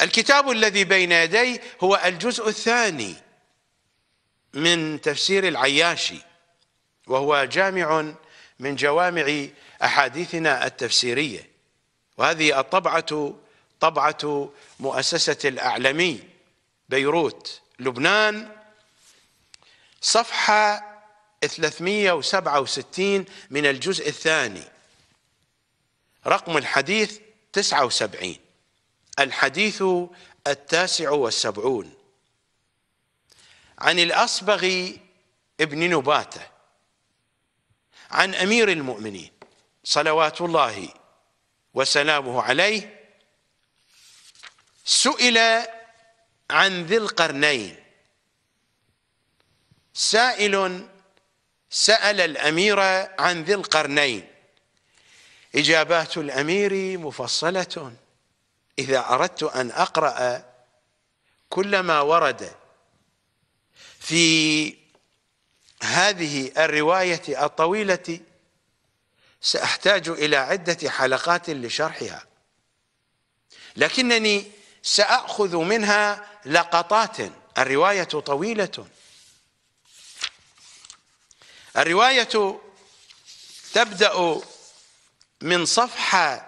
الكتاب الذي بين يديه هو الجزء الثاني من تفسير العياشي وهو جامع من جوامع أحاديثنا التفسيرية وهذه الطبعة طبعة مؤسسة الأعلمي بيروت لبنان صفحة 367 من الجزء الثاني رقم الحديث 79 الحديث التاسع والسبعون عن الأصبغ ابن نباتة عن أمير المؤمنين صلوات الله وسلامه عليه سئل عن ذي القرنين سائل سأل الأمير عن ذي القرنين إجابات الأمير مفصلة إذا أردت أن أقرأ كل ما ورد في هذه الرواية الطويلة سأحتاج إلى عدة حلقات لشرحها لكنني سأخذ منها لقطات الرواية طويلة الرواية تبدأ من صفحة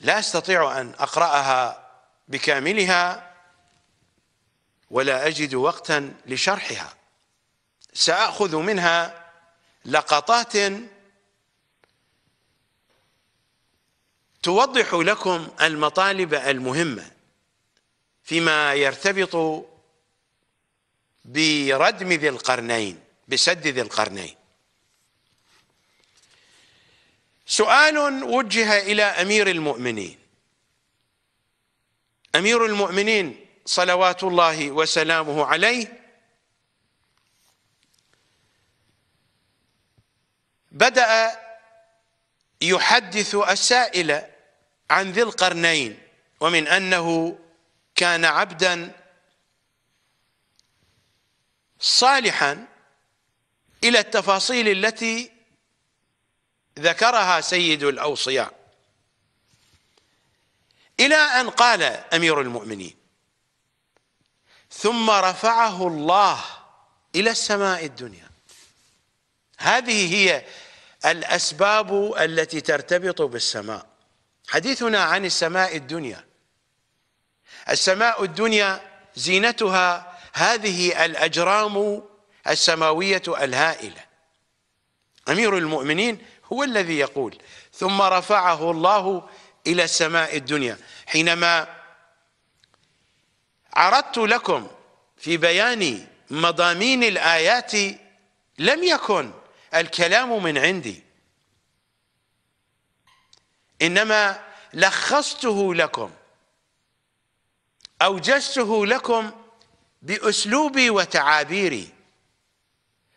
لا أستطيع أن أقرأها بكاملها ولا أجد وقتا لشرحها سأخذ منها لقطات توضح لكم المطالب المهمة فيما يرتبط بردم ذي القرنين بسد ذي القرنين سؤال وجه الى امير المؤمنين امير المؤمنين صلوات الله وسلامه عليه بدا يحدث السائل عن ذي القرنين ومن انه كان عبدا صالحا الى التفاصيل التي ذكرها سيد الأوصياء إلى أن قال أمير المؤمنين ثم رفعه الله إلى السماء الدنيا هذه هي الأسباب التي ترتبط بالسماء حديثنا عن السماء الدنيا السماء الدنيا زينتها هذه الأجرام السماوية الهائلة أمير المؤمنين هو الذي يقول ثم رفعه الله إلى السماء الدنيا حينما عرضت لكم في بيان مضامين الآيات لم يكن الكلام من عندي إنما لخصته لكم أوجزته لكم بأسلوبي وتعابيري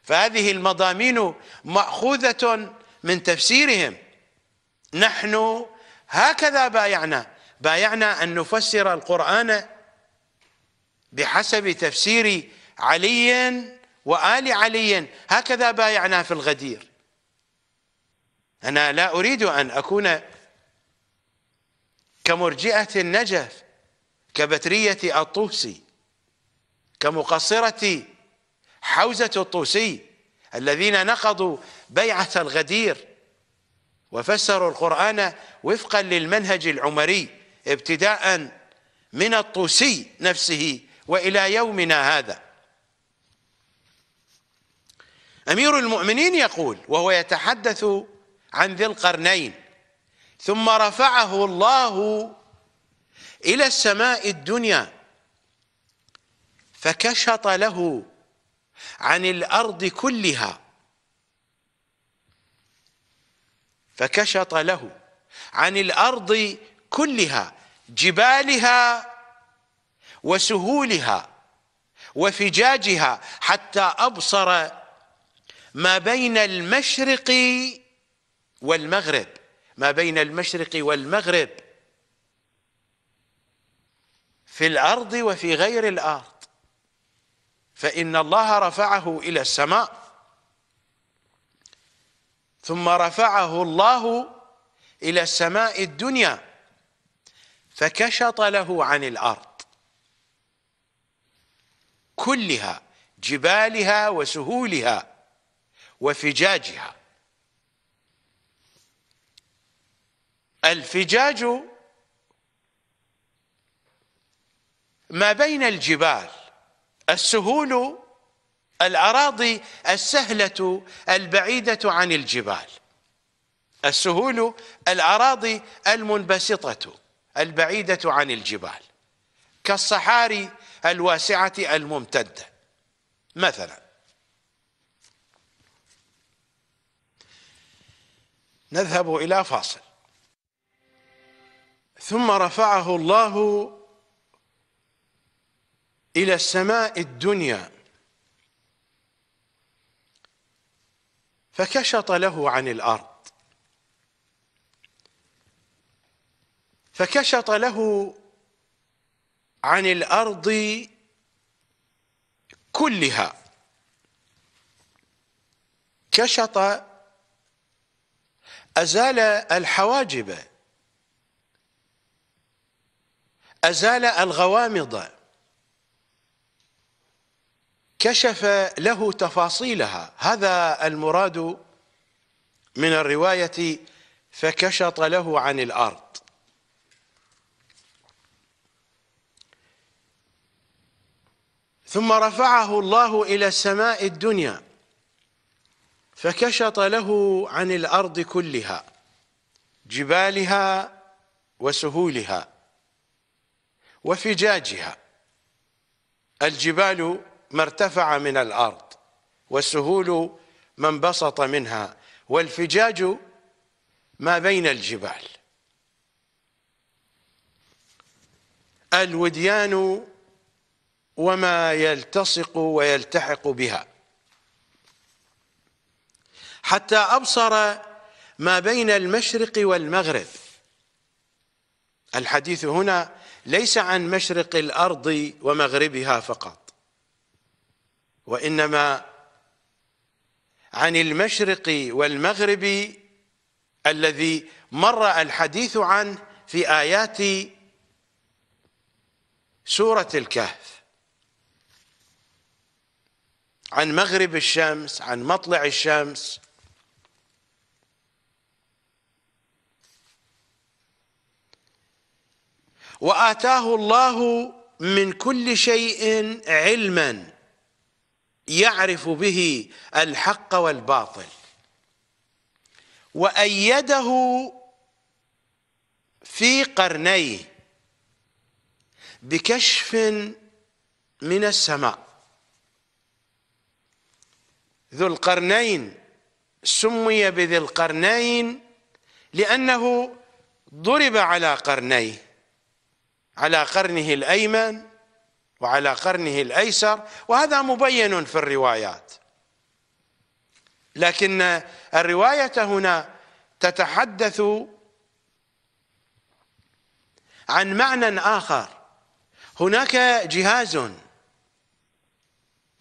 فهذه المضامين مأخوذة من تفسيرهم نحن هكذا بايعنا بايعنا أن نفسر القرآن بحسب تفسير علي وآل علي هكذا بايعنا في الغدير أنا لا أريد أن أكون كمرجئة النجف كبترية الطوسي كمقصرة حوزة الطوسي الذين نقضوا بيعة الغدير وفسروا القرآن وفقا للمنهج العمري ابتداء من الطوسي نفسه وإلى يومنا هذا أمير المؤمنين يقول وهو يتحدث عن ذي القرنين ثم رفعه الله إلى السماء الدنيا فكشط له عن الأرض كلها فكشط له عن الارض كلها جبالها وسهولها وفجاجها حتى ابصر ما بين المشرق والمغرب ما بين المشرق والمغرب في الارض وفي غير الارض فان الله رفعه الى السماء ثم رفعه الله إلى السماء الدنيا فكشط له عن الأرض كلها جبالها وسهولها وفجاجها الفجاج ما بين الجبال السهول الأراضي السهلة البعيدة عن الجبال السهول الأراضي المنبسطة البعيدة عن الجبال كالصحاري الواسعة الممتدة مثلا نذهب إلى فاصل ثم رفعه الله إلى السماء الدنيا فكشط له عن الارض فكشط له عن الارض كلها كشط ازال الحواجب ازال الغوامض كشف له تفاصيلها هذا المراد من الرواية فكشط له عن الأرض ثم رفعه الله إلى السماء الدنيا فكشط له عن الأرض كلها جبالها وسهولها وفجاجها الجبال ما ارتفع من الأرض والسهول ما انبسط منها والفجاج ما بين الجبال الوديان وما يلتصق ويلتحق بها حتى أبصر ما بين المشرق والمغرب الحديث هنا ليس عن مشرق الأرض ومغربها فقط وإنما عن المشرق والمغرب الذي مر الحديث عنه في آيات سورة الكهف عن مغرب الشمس عن مطلع الشمس وآتاه الله من كل شيء علما يعرف به الحق والباطل وأيده في قرنيه بكشف من السماء ذو القرنين سمي بذي القرنين لأنه ضرب على قرنيه على قرنه الأيمن وعلى قرنه الأيسر وهذا مبين في الروايات لكن الرواية هنا تتحدث عن معنى آخر هناك جهاز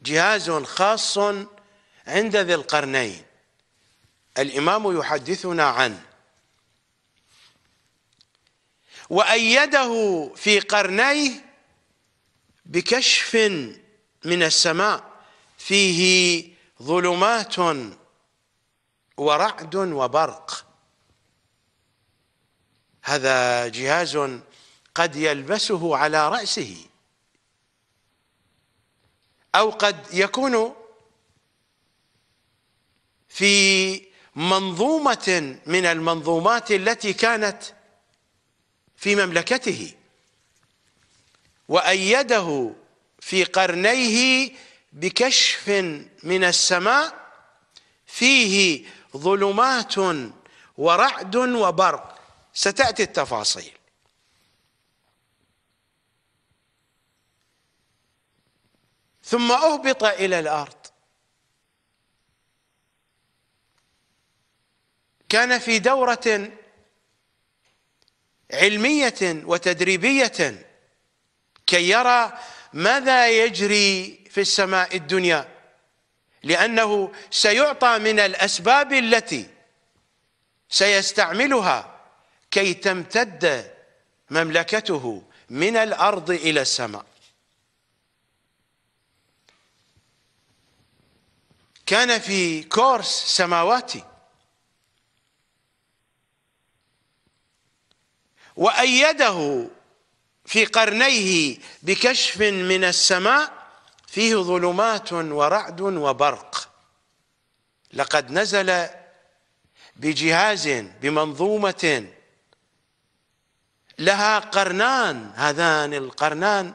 جهاز خاص عند ذي القرنين الإمام يحدثنا عنه وأيده في قرنيه بكشف من السماء فيه ظلمات ورعد وبرق هذا جهاز قد يلبسه على رأسه أو قد يكون في منظومة من المنظومات التي كانت في مملكته وأيده في قرنيه بكشف من السماء فيه ظلمات ورعد وبرق ستأتي التفاصيل ثم أهبط إلى الأرض كان في دورة علمية وتدريبية كي يرى ماذا يجري في السماء الدنيا لأنه سيعطى من الأسباب التي سيستعملها كي تمتد مملكته من الأرض إلى السماء كان في كورس سماواتي وأيده في قرنيه بكشف من السماء فيه ظلمات ورعد وبرق لقد نزل بجهاز بمنظومة لها قرنان هذان القرنان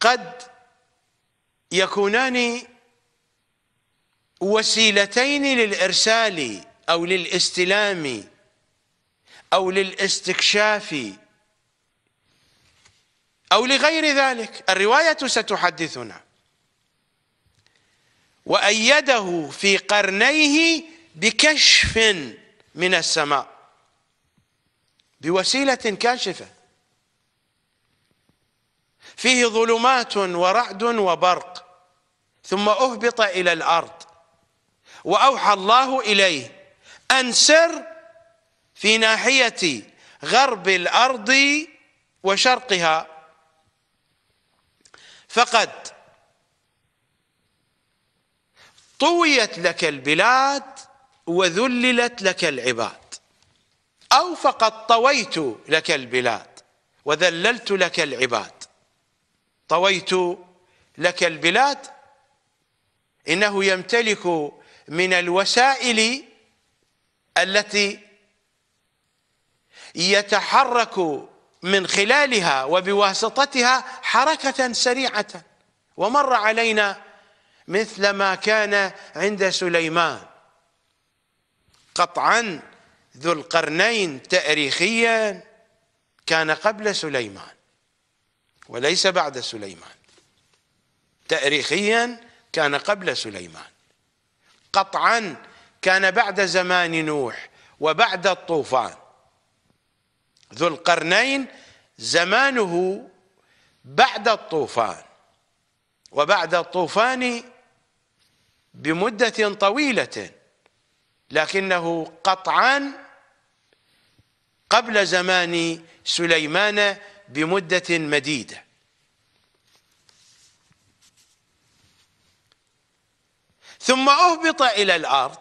قد يكونان وسيلتين للإرسال أو للاستلام أو للاستكشاف أو لغير ذلك الرواية ستحدثنا وأيده في قرنيه بكشف من السماء بوسيلة كاشفة فيه ظلمات ورعد وبرق ثم أهبط إلى الأرض وأوحى الله إليه أن سر في ناحية غرب الأرض وشرقها فقد طويت لك البلاد وذللت لك العباد أو فقد طويت لك البلاد وذللت لك العباد طويت لك البلاد إنه يمتلك من الوسائل التي يتحرك من خلالها وبواسطتها حركة سريعة ومر علينا مثل ما كان عند سليمان قطعا ذو القرنين تاريخيا كان قبل سليمان وليس بعد سليمان تاريخيا كان قبل سليمان قطعا كان بعد زمان نوح وبعد الطوفان ذو القرنين زمانه بعد الطوفان وبعد الطوفان بمدة طويلة لكنه قطعا قبل زمان سليمان بمدة مديدة ثم أهبط إلى الأرض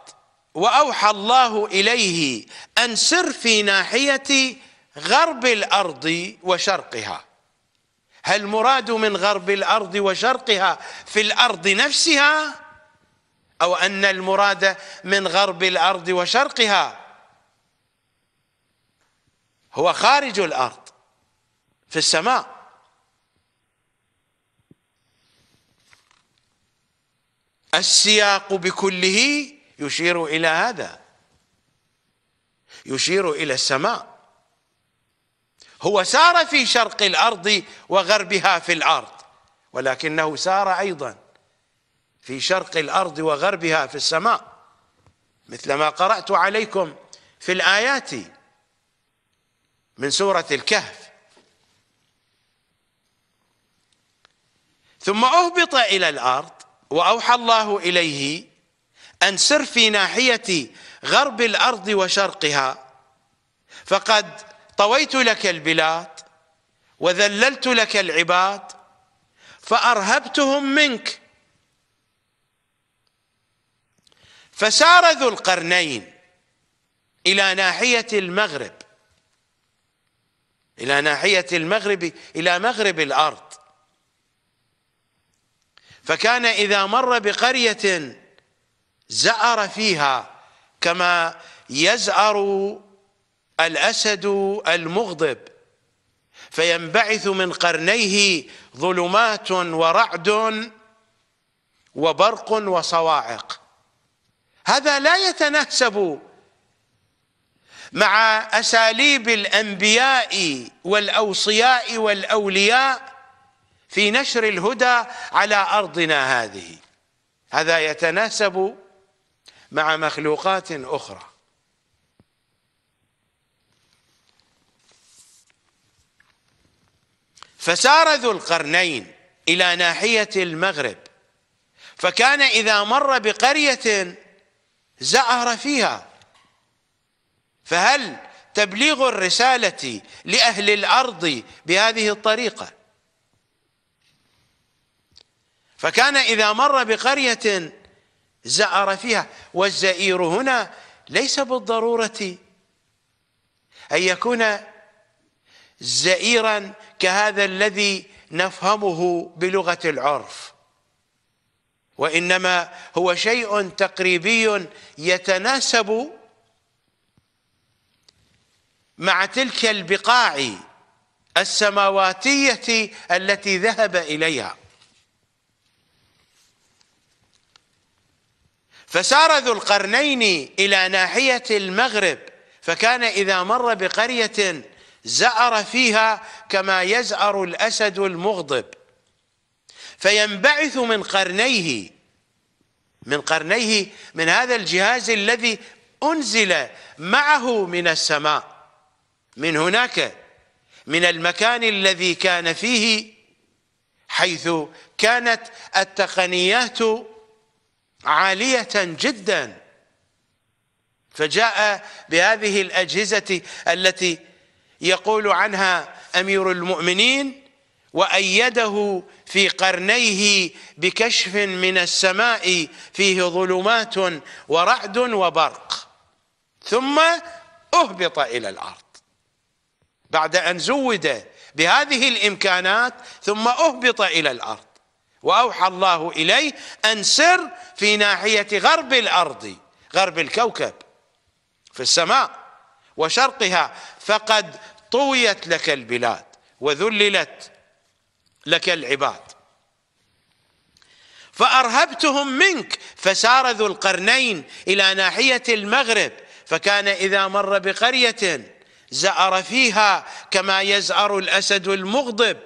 وأوحى الله إليه أن سر في ناحية غرب الأرض وشرقها هل مراد من غرب الأرض وشرقها في الأرض نفسها أو أن المراد من غرب الأرض وشرقها هو خارج الأرض في السماء السياق بكله يشير إلى هذا يشير إلى السماء هو سار في شرق الارض وغربها في الارض ولكنه سار ايضا في شرق الارض وغربها في السماء مثل ما قرات عليكم في الايات من سوره الكهف ثم اهبط الى الارض واوحى الله اليه ان سر في ناحيه غرب الارض وشرقها فقد طويت لك البلاد وذللت لك العباد فأرهبتهم منك فسار ذو القرنين إلى ناحية المغرب إلى ناحية المغرب إلى مغرب الأرض فكان إذا مر بقرية زأر فيها كما يزأر الأسد المغضب فينبعث من قرنيه ظلمات ورعد وبرق وصواعق هذا لا يتناسب مع أساليب الأنبياء والأوصياء والأولياء في نشر الهدى على أرضنا هذه هذا يتناسب مع مخلوقات أخرى فسار ذو القرنين إلى ناحية المغرب فكان إذا مر بقرية زأر فيها فهل تبليغ الرسالة لأهل الأرض بهذه الطريقة فكان إذا مر بقرية زأر فيها والزئير هنا ليس بالضرورة أن يكون زئيرا كهذا الذي نفهمه بلغه العرف وانما هو شيء تقريبي يتناسب مع تلك البقاع السماواتيه التي ذهب اليها فسار ذو القرنين الى ناحيه المغرب فكان اذا مر بقريه زأر فيها كما يزأر الأسد المغضب فينبعث من قرنيه من قرنيه من هذا الجهاز الذي أنزل معه من السماء من هناك من المكان الذي كان فيه حيث كانت التقنيات عالية جدا فجاء بهذه الأجهزة التي يقول عنها امير المؤمنين وايده في قرنيه بكشف من السماء فيه ظلمات ورعد وبرق ثم اهبط الى الارض بعد ان زود بهذه الامكانات ثم اهبط الى الارض واوحى الله اليه ان سر في ناحيه غرب الارض غرب الكوكب في السماء وشرقها فقد طويت لك البلاد وذللت لك العباد فأرهبتهم منك فسار ذو القرنين إلى ناحية المغرب فكان إذا مر بقرية زأر فيها كما يزأر الأسد المغضب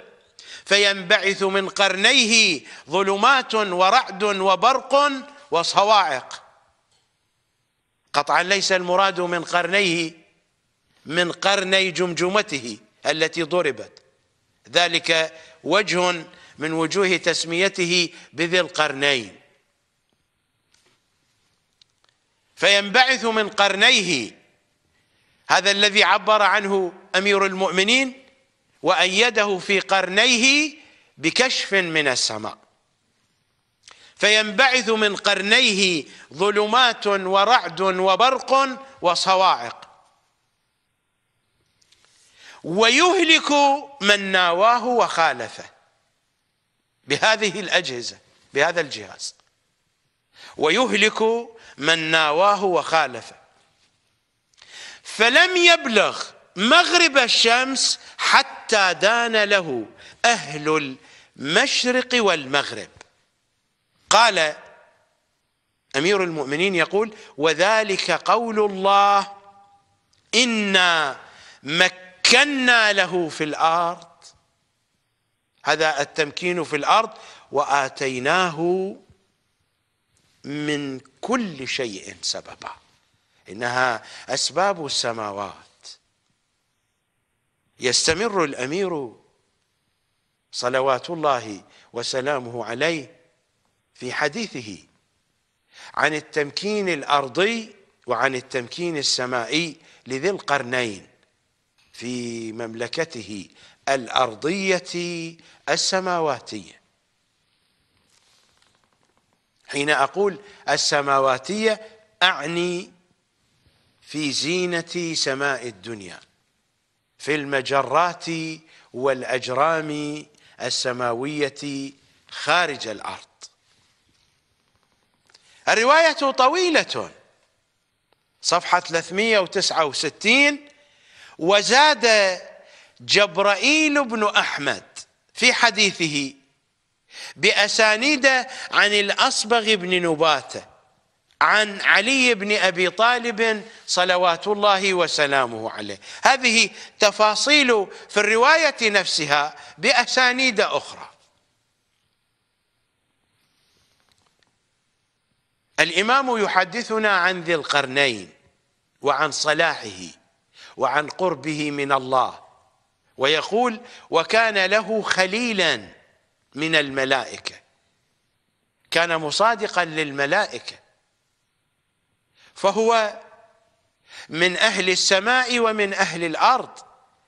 فينبعث من قرنيه ظلمات ورعد وبرق وصواعق قطعا ليس المراد من قرنيه من قرني جمجمته التي ضربت ذلك وجه من وجوه تسميته بذي القرنين فينبعث من قرنيه هذا الذي عبر عنه امير المؤمنين وايده في قرنيه بكشف من السماء فينبعث من قرنيه ظلمات ورعد وبرق وصواعق ويهلك من ناواه وخالفه بهذه الأجهزة بهذا الجهاز ويهلك من ناواه وخالفه فلم يبلغ مغرب الشمس حتى دان له أهل المشرق والمغرب قال أمير المؤمنين يقول وذلك قول الله إنا مك مكنا له في الارض هذا التمكين في الارض واتيناه من كل شيء سببا انها اسباب السماوات يستمر الامير صلوات الله وسلامه عليه في حديثه عن التمكين الارضي وعن التمكين السمائي لذي القرنين في مملكته الارضيه السماواتيه حين اقول السماواتيه اعني في زينه سماء الدنيا في المجرات والاجرام السماويه خارج الارض الروايه طويله صفحه 369 وزاد جبرائيل بن أحمد في حديثه بأسانيد عن الأصبغ بن نباتة عن علي بن أبي طالب صلوات الله وسلامه عليه هذه تفاصيل في الرواية نفسها بأسانيد أخرى الإمام يحدثنا عن ذي القرنين وعن صلاحه وعن قربه من الله ويقول وكان له خليلا من الملائكة كان مصادقا للملائكة فهو من أهل السماء ومن أهل الأرض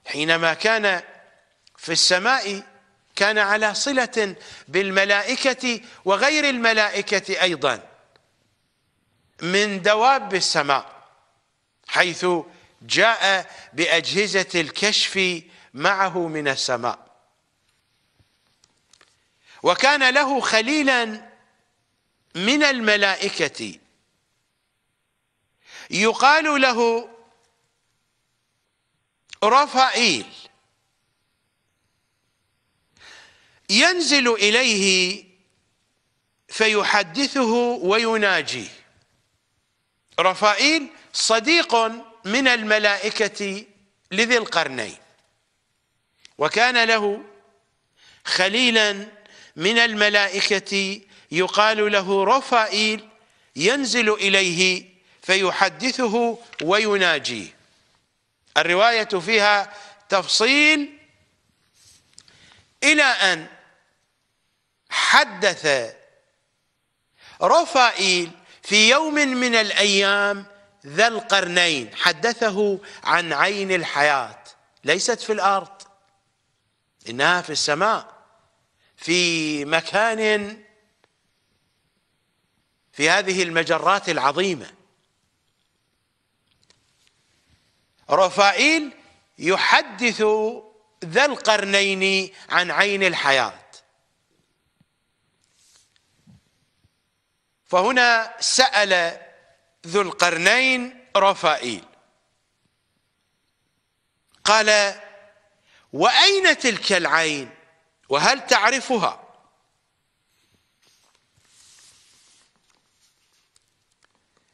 حينما كان في السماء كان على صلة بالملائكة وغير الملائكة أيضا من دواب السماء حيث جاء باجهزه الكشف معه من السماء وكان له خليلا من الملائكه يقال له رفائيل ينزل اليه فيحدثه ويناجيه رفائيل صديق من الملائكة لذي القرنين وكان له خليلا من الملائكة يقال له رفائيل ينزل إليه فيحدثه ويناجيه الرواية فيها تفصيل إلى أن حدث رفائيل في يوم من الأيام ذا القرنين حدثه عن عين الحياة ليست في الأرض إنها في السماء في مكان في هذه المجرات العظيمة رفائيل يحدث ذا القرنين عن عين الحياة فهنا سأل ذو القرنين رفائيل قال واين تلك العين وهل تعرفها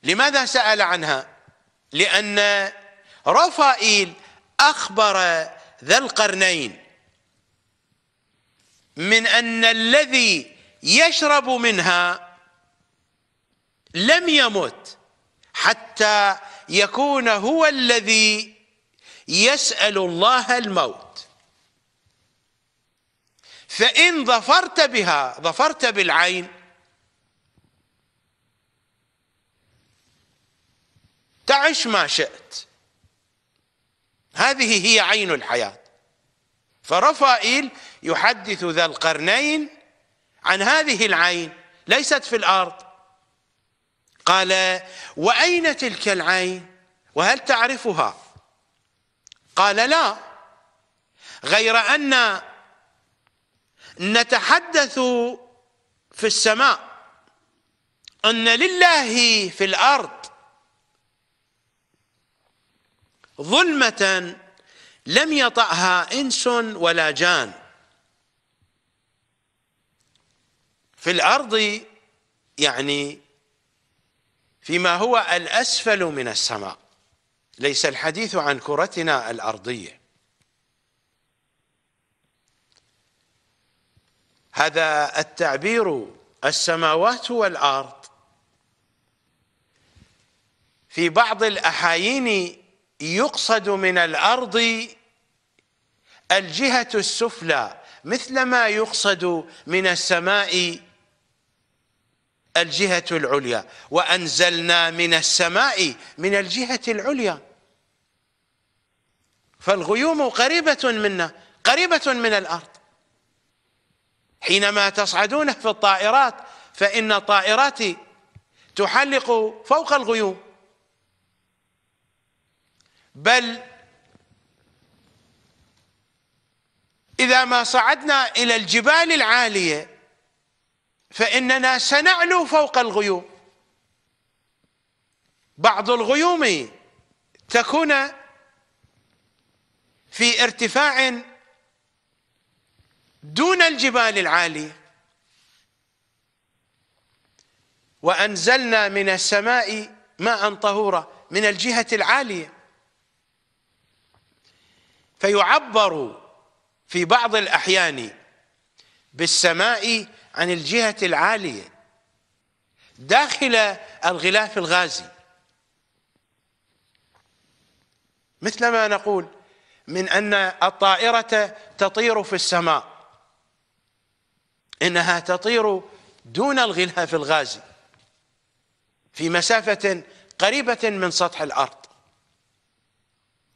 لماذا سال عنها لان رفائيل اخبر ذا القرنين من ان الذي يشرب منها لم يمت حتى يكون هو الذي يسأل الله الموت فإن ظفرت بها ظفرت بالعين تعش ما شئت هذه هي عين الحياة فرفائيل يحدث ذا القرنين عن هذه العين ليست في الأرض قال وأين تلك العين وهل تعرفها قال لا غير أن نتحدث في السماء أن لله في الأرض ظلمة لم يطأها إنس ولا جان في الأرض يعني فيما هو الأسفل من السماء ليس الحديث عن كرتنا الأرضية هذا التعبير السماوات والأرض في بعض الأحايين يقصد من الأرض الجهة السفلى مثلما يقصد من السماء الجهة العليا وأنزلنا من السماء من الجهة العليا فالغيوم قريبة منا قريبة من الأرض حينما تصعدون في الطائرات فإن الطائرات تحلق فوق الغيوم بل إذا ما صعدنا إلى الجبال العالية فإننا سنعلو فوق الغيوم بعض الغيوم تكون في ارتفاع دون الجبال العاليه وأنزلنا من السماء ماء طهورا من الجهة العالية فيعبر في بعض الأحيان بالسماء عن الجهة العالية داخل الغلاف الغازي مثلما نقول من أن الطائرة تطير في السماء إنها تطير دون الغلاف الغازي في مسافة قريبة من سطح الأرض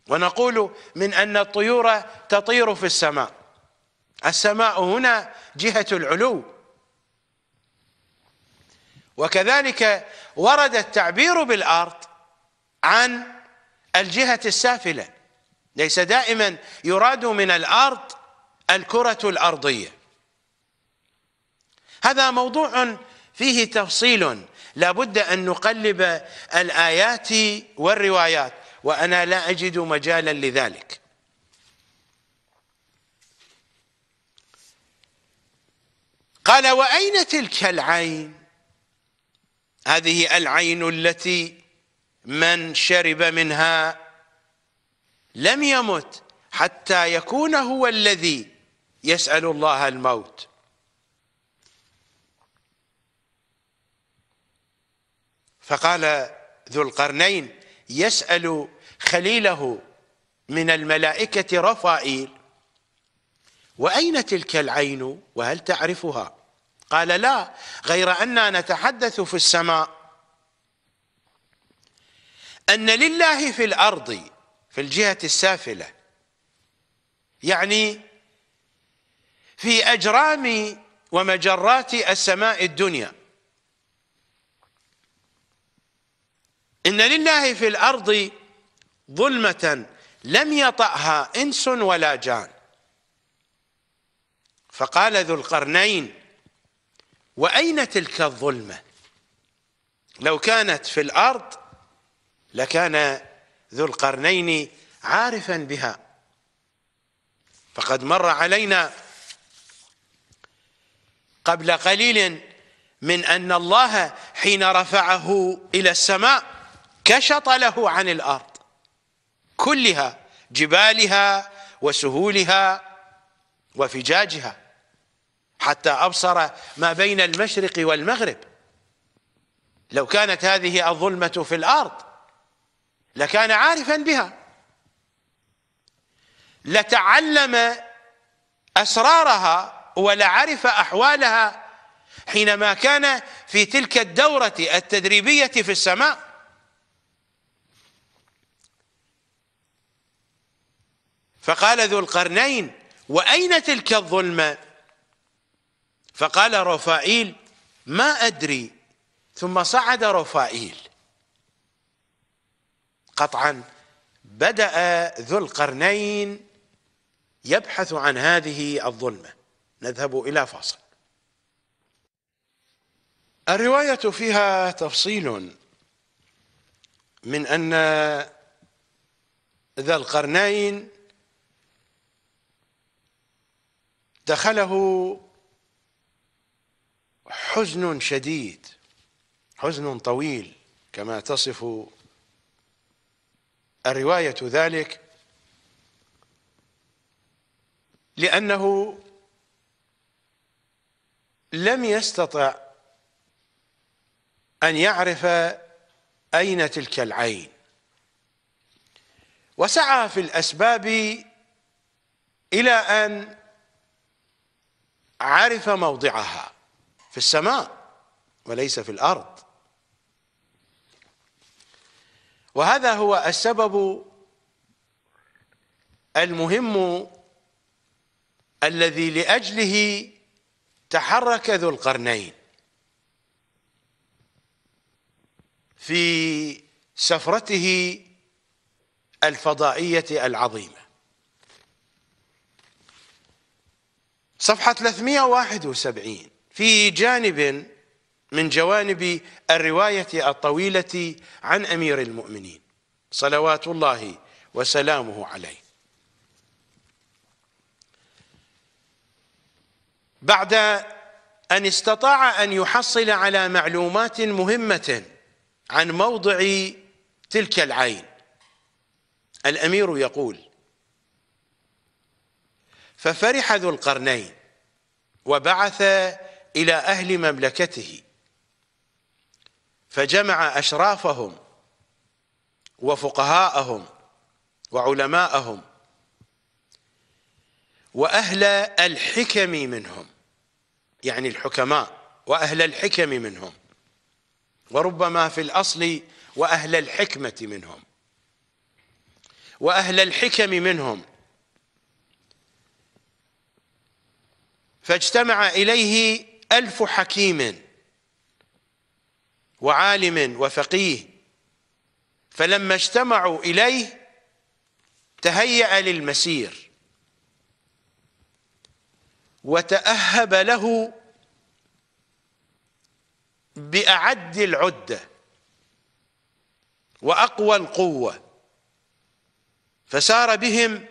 ونقول من أن الطيور تطير في السماء السماء هنا جهة العلو وكذلك ورد التعبير بالارض عن الجهه السافله ليس دائما يراد من الارض الكره الارضيه هذا موضوع فيه تفصيل لا بد ان نقلب الايات والروايات وانا لا اجد مجالا لذلك قال واين تلك العين هذه العين التي من شرب منها لم يمت حتى يكون هو الذي يسأل الله الموت فقال ذو القرنين يسأل خليله من الملائكة رفائيل وأين تلك العين وهل تعرفها قال لا غير أننا نتحدث في السماء أن لله في الأرض في الجهة السافلة يعني في أجرام ومجرات السماء الدنيا إن لله في الأرض ظلمة لم يطأها إنس ولا جان فقال ذو القرنين واين تلك الظلمه لو كانت في الارض لكان ذو القرنين عارفا بها فقد مر علينا قبل قليل من ان الله حين رفعه الى السماء كشط له عن الارض كلها جبالها وسهولها وفجاجها حتى أبصر ما بين المشرق والمغرب لو كانت هذه الظلمة في الأرض لكان عارفا بها لتعلم أسرارها ولعرف أحوالها حينما كان في تلك الدورة التدريبية في السماء فقال ذو القرنين وأين تلك الظلمة فقال رفائيل ما أدري ثم صعد رفائيل قطعا بدأ ذو القرنين يبحث عن هذه الظلمة نذهب إلى فاصل الرواية فيها تفصيل من أن ذا القرنين دخله حزن شديد حزن طويل كما تصف الرواية ذلك لأنه لم يستطع أن يعرف أين تلك العين وسعى في الأسباب إلى أن عرف موضعها في السماء وليس في الارض وهذا هو السبب المهم الذي لاجله تحرك ذو القرنين في سفرته الفضائيه العظيمه صفحه 371 في جانب من جوانب الرواية الطويلة عن أمير المؤمنين صلوات الله وسلامه عليه بعد أن استطاع أن يحصل على معلومات مهمة عن موضع تلك العين الأمير يقول ففرح ذو القرنين وبعث إلى أهل مملكته فجمع أشرافهم وفقهاءهم وعلماءهم وأهل الحكم منهم يعني الحكماء وأهل الحكم منهم وربما في الأصل وأهل الحكمة منهم وأهل الحكم منهم فاجتمع إليه ألف حكيم وعالم وفقيه فلما اجتمعوا إليه تهيأ للمسير وتأهب له بأعد العدة وأقوى القوة فسار بهم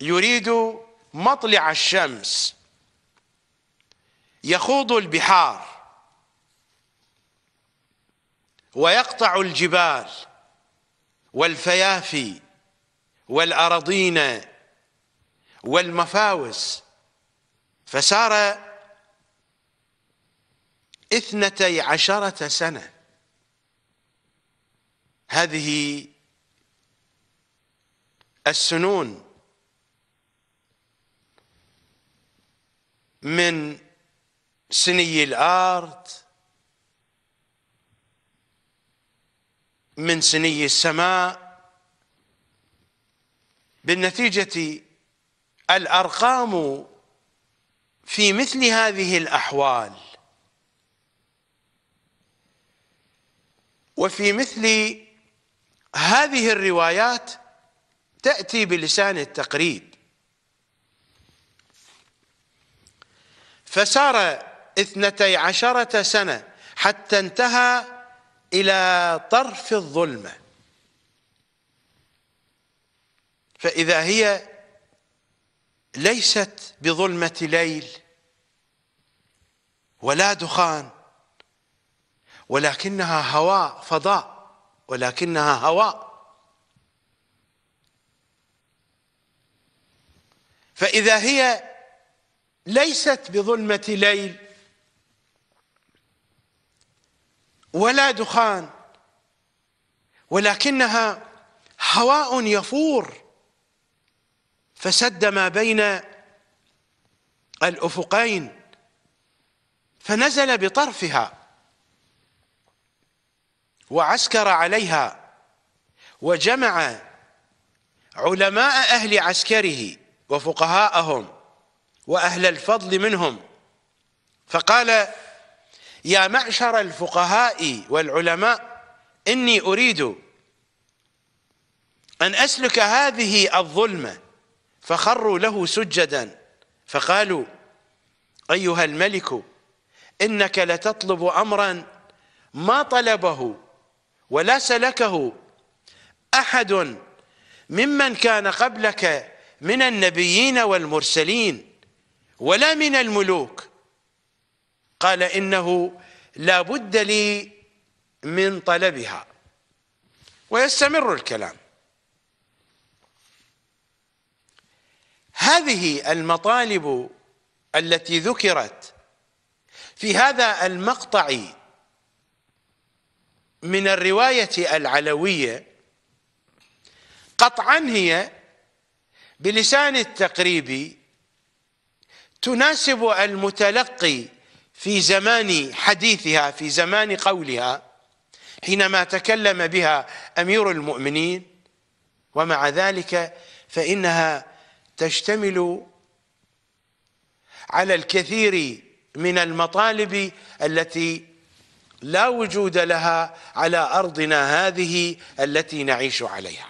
يريد مطلع الشمس يخوض البحار ويقطع الجبال والفيافي والأراضين والمفاوس فسار اثنتي عشرة سنة هذه السنون من سني الارض من سني السماء بالنتيجه الارقام في مثل هذه الاحوال وفي مثل هذه الروايات تاتي بلسان التقريب فسار اثنتي عشرة سنة حتى انتهى إلى طرف الظلمة فإذا هي ليست بظلمة ليل ولا دخان ولكنها هواء فضاء ولكنها هواء فإذا هي ليست بظلمة ليل ولا دخان ولكنها هواء يفور فسد ما بين الافقين فنزل بطرفها وعسكر عليها وجمع علماء اهل عسكره وفقهاءهم واهل الفضل منهم فقال يا معشر الفقهاء والعلماء إني أريد أن أسلك هذه الظلمة فخروا له سجدا فقالوا أيها الملك إنك لتطلب أمرا ما طلبه ولا سلكه أحد ممن كان قبلك من النبيين والمرسلين ولا من الملوك قال إنه لا بد لي من طلبها ويستمر الكلام هذه المطالب التي ذكرت في هذا المقطع من الرواية العلوية قطعا هي بلسان التقريب تناسب المتلقي في زمان حديثها في زمان قولها حينما تكلم بها امير المؤمنين ومع ذلك فانها تشتمل على الكثير من المطالب التي لا وجود لها على ارضنا هذه التي نعيش عليها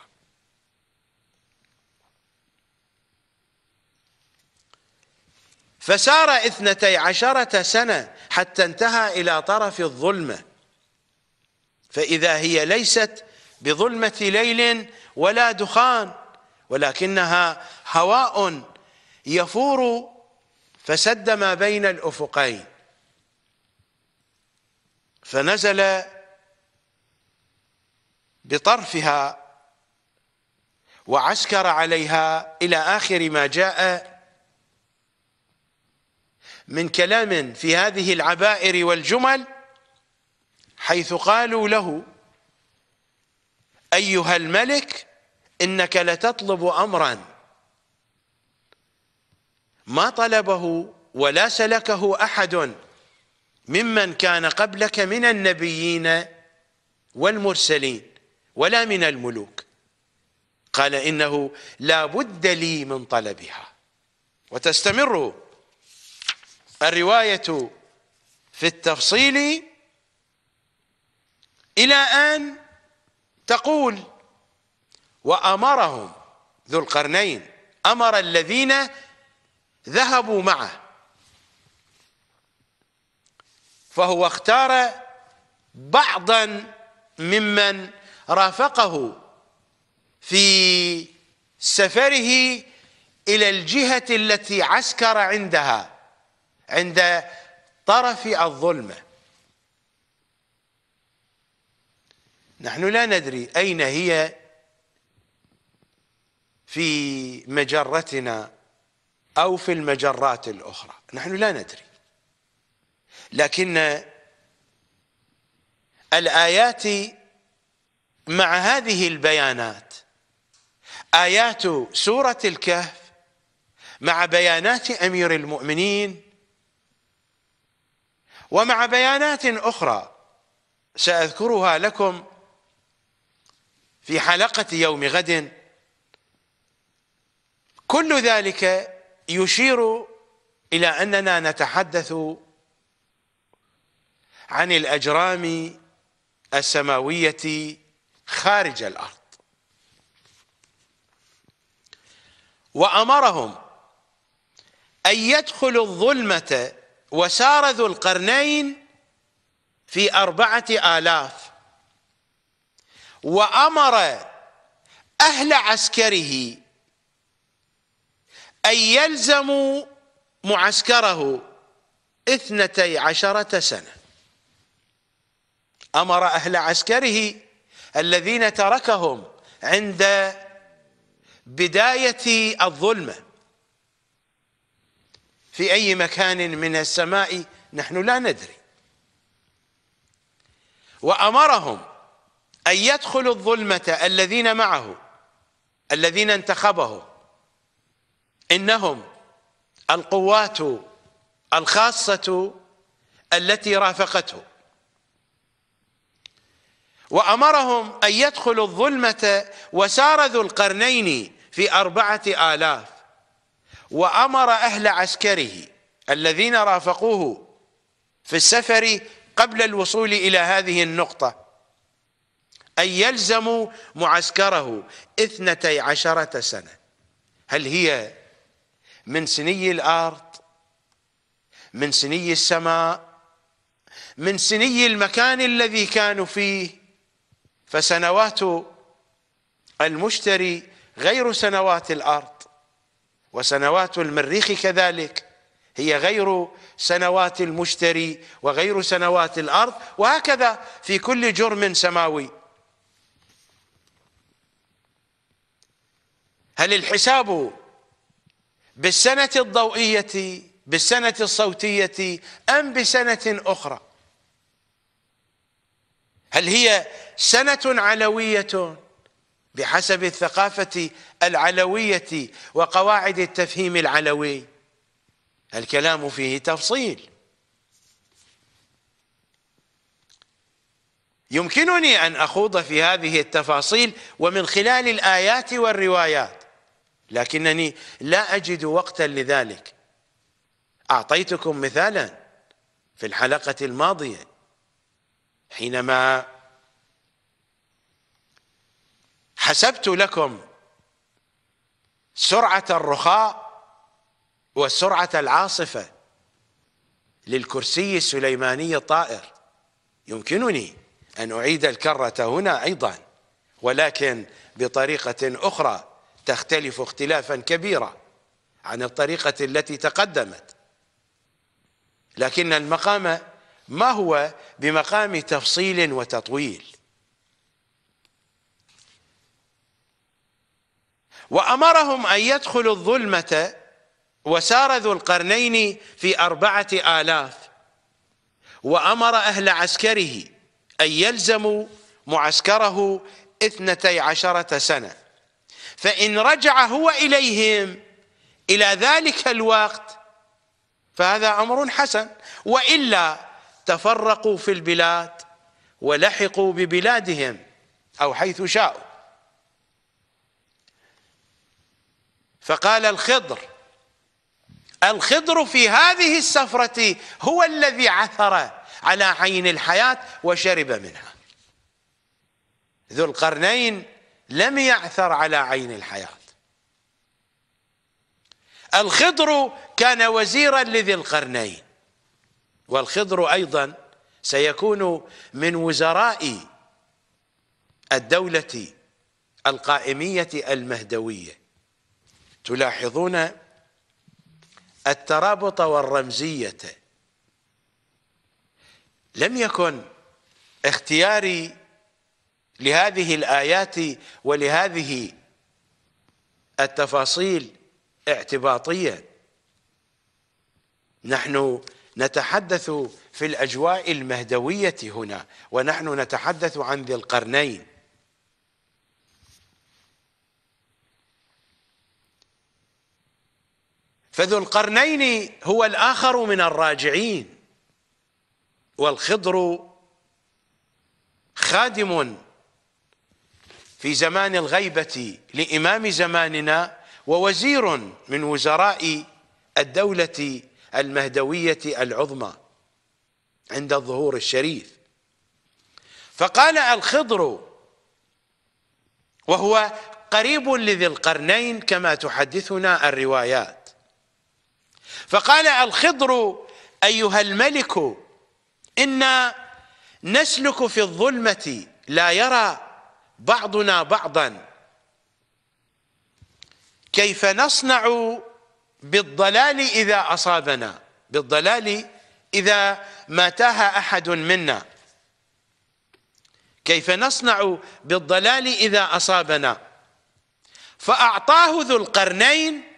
فسار اثنتي عشرة سنة حتى انتهى إلى طرف الظلمة فإذا هي ليست بظلمة ليل ولا دخان ولكنها هواء يفور فسد ما بين الأفقين فنزل بطرفها وعسكر عليها إلى آخر ما جاء من كلام في هذه العبائر والجمل حيث قالوا له أيها الملك إنك لتطلب أمرا ما طلبه ولا سلكه أحد ممن كان قبلك من النبيين والمرسلين ولا من الملوك قال إنه لا بد لي من طلبها وتستمر الرواية في التفصيل إلى أن تقول وأمرهم ذو القرنين أمر الذين ذهبوا معه فهو اختار بعضا ممن رافقه في سفره إلى الجهة التي عسكر عندها عند طرف الظلمه نحن لا ندري اين هي في مجرتنا او في المجرات الاخرى نحن لا ندري لكن الايات مع هذه البيانات ايات سوره الكهف مع بيانات امير المؤمنين ومع بيانات أخرى سأذكرها لكم في حلقة يوم غد كل ذلك يشير إلى أننا نتحدث عن الأجرام السماوية خارج الأرض وأمرهم أن يدخلوا الظلمة وسار ذو القرنين في أربعة آلاف وأمر أهل عسكره أن يلزموا معسكره اثنتي عشرة سنة أمر أهل عسكره الذين تركهم عند بداية الظلمه في أي مكان من السماء نحن لا ندري وأمرهم أن يدخلوا الظلمة الذين معه الذين انتخبهم إنهم القوات الخاصة التي رافقته وأمرهم أن يدخلوا الظلمة وسار ذو القرنين في أربعة آلاف وأمر أهل عسكره الذين رافقوه في السفر قبل الوصول إلى هذه النقطة أن يلزموا معسكره اثنتي عشرة سنة هل هي من سني الأرض من سني السماء من سني المكان الذي كانوا فيه فسنوات المشتري غير سنوات الأرض وسنوات المريخ كذلك هي غير سنوات المشتري وغير سنوات الارض وهكذا في كل جرم سماوي هل الحساب بالسنه الضوئيه بالسنه الصوتيه ام بسنه اخرى هل هي سنه علويه بحسب الثقافة العلوية وقواعد التفهيم العلوي الكلام فيه تفصيل يمكنني أن أخوض في هذه التفاصيل ومن خلال الآيات والروايات لكنني لا أجد وقتا لذلك أعطيتكم مثالا في الحلقة الماضية حينما حسبت لكم سرعة الرخاء وسرعة العاصفة للكرسي السليماني الطائر يمكنني أن أعيد الكرة هنا أيضا ولكن بطريقة أخرى تختلف اختلافا كبيرا عن الطريقة التي تقدمت لكن المقام ما هو بمقام تفصيل وتطويل وأمرهم أن يدخلوا الظلمة وسار ذو القرنين في أربعة آلاف وأمر أهل عسكره أن يلزموا معسكره اثنتي عشرة سنة فإن رجع هو إليهم إلى ذلك الوقت فهذا أمر حسن وإلا تفرقوا في البلاد ولحقوا ببلادهم أو حيث شاءوا فقال الخضر الخضر في هذه السفرة هو الذي عثر على عين الحياة وشرب منها ذو القرنين لم يعثر على عين الحياة الخضر كان وزيرا لذي القرنين والخضر أيضا سيكون من وزراء الدولة القائمية المهدوية تلاحظون الترابط والرمزية لم يكن اختياري لهذه الآيات ولهذه التفاصيل اعتباطية نحن نتحدث في الأجواء المهدوية هنا ونحن نتحدث عن ذي القرنين فذو القرنين هو الآخر من الراجعين والخضر خادم في زمان الغيبة لإمام زماننا ووزير من وزراء الدولة المهدوية العظمى عند الظهور الشريف فقال الخضر وهو قريب لذي القرنين كما تحدثنا الروايات فقال الخضر أيها الملك إنا نسلك في الظلمة لا يرى بعضنا بعضا كيف نصنع بالضلال إذا أصابنا بالضلال إذا ما تاه أحد منا كيف نصنع بالضلال إذا أصابنا فأعطاه ذو القرنين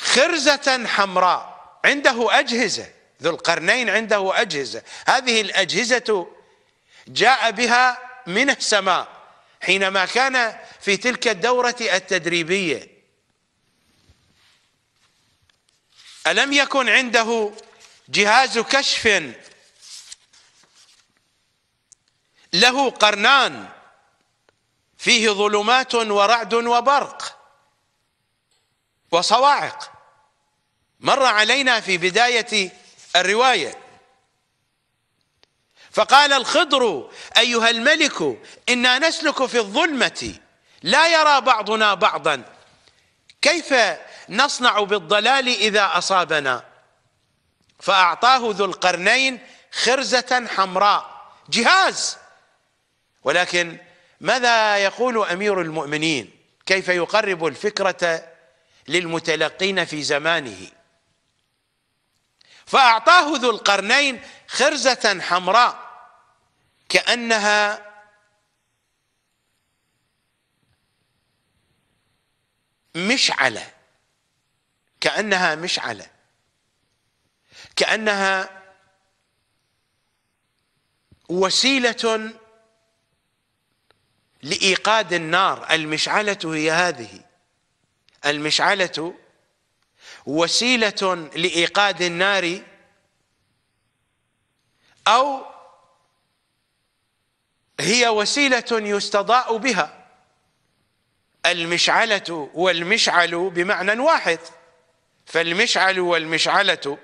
خرزة حمراء عنده أجهزة ذو القرنين عنده أجهزة هذه الأجهزة جاء بها من السماء حينما كان في تلك الدورة التدريبية ألم يكن عنده جهاز كشف له قرنان فيه ظلمات ورعد وبرق وصواعق مر علينا في بداية الرواية فقال الخضر أيها الملك إنا نسلك في الظلمة لا يرى بعضنا بعضا كيف نصنع بالضلال إذا أصابنا فأعطاه ذو القرنين خرزة حمراء جهاز ولكن ماذا يقول أمير المؤمنين كيف يقرب الفكرة للمتلقين في زمانه فأعطاه ذو القرنين خرزة حمراء كأنها مشعلة كأنها مشعلة كأنها وسيلة لإيقاد النار المشعلة هي هذه المشعلة وسيلة لإيقاد النار أو هي وسيلة يستضاء بها المشعلة والمشعل بمعنى واحد فالمشعل والمشعلة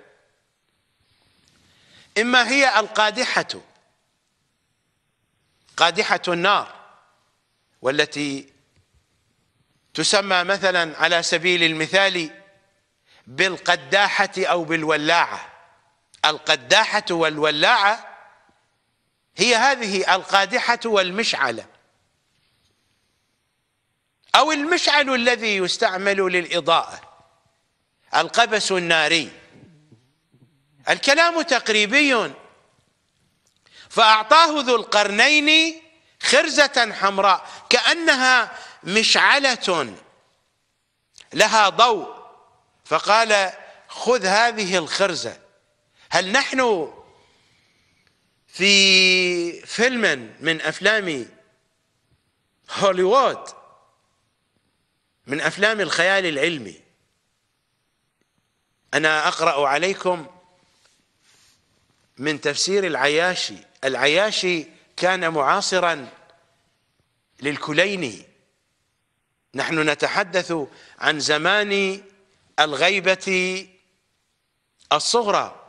إما هي القادحة قادحة النار والتي تسمى مثلا على سبيل المثال بالقداحة أو بالولاعة القداحة والولاعة هي هذه القادحة والمشعلة أو المشعل الذي يستعمل للإضاءة القبس الناري الكلام تقريبي فأعطاه ذو القرنين خرزة حمراء كأنها مشعلة لها ضوء فقال خذ هذه الخرزة هل نحن في فيلم من أفلام هوليوود من أفلام الخيال العلمي أنا أقرأ عليكم من تفسير العياشي العياشي كان معاصرا للكليني نحن نتحدث عن زمان الغيبة الصغرى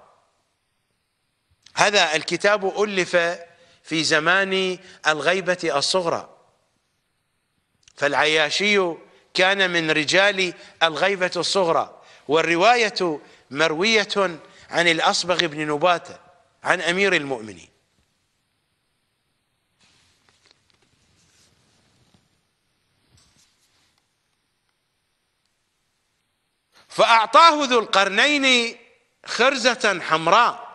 هذا الكتاب ألف في زمان الغيبة الصغرى فالعياشي كان من رجال الغيبة الصغرى والرواية مروية عن الأصبغ بن نباتة عن أمير المؤمنين فأعطاه ذو القرنين خرزة حمراء